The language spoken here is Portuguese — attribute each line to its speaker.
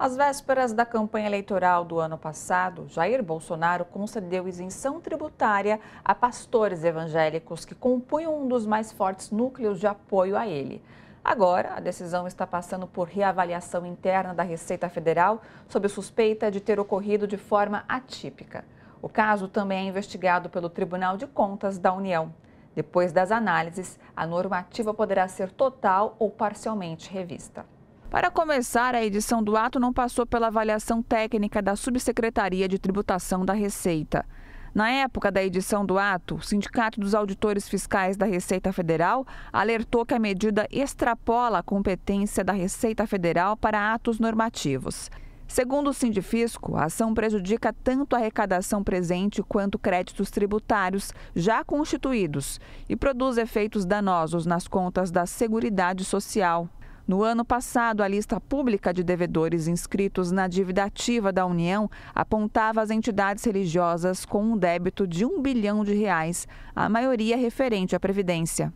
Speaker 1: Às vésperas da campanha eleitoral do ano passado, Jair Bolsonaro concedeu isenção tributária a pastores evangélicos que compunham um dos mais fortes núcleos de apoio a ele. Agora, a decisão está passando por reavaliação interna da Receita Federal sob suspeita de ter ocorrido de forma atípica. O caso também é investigado pelo Tribunal de Contas da União. Depois das análises, a normativa poderá ser total ou parcialmente revista. Para começar, a edição do ato não passou pela avaliação técnica da Subsecretaria de Tributação da Receita. Na época da edição do ato, o Sindicato dos Auditores Fiscais da Receita Federal alertou que a medida extrapola a competência da Receita Federal para atos normativos. Segundo o Sindifisco, a ação prejudica tanto a arrecadação presente quanto créditos tributários já constituídos e produz efeitos danosos nas contas da Seguridade Social no ano passado, a lista pública de devedores inscritos na dívida ativa da União apontava as entidades religiosas com um débito de um bilhão de reais, a maioria referente à Previdência.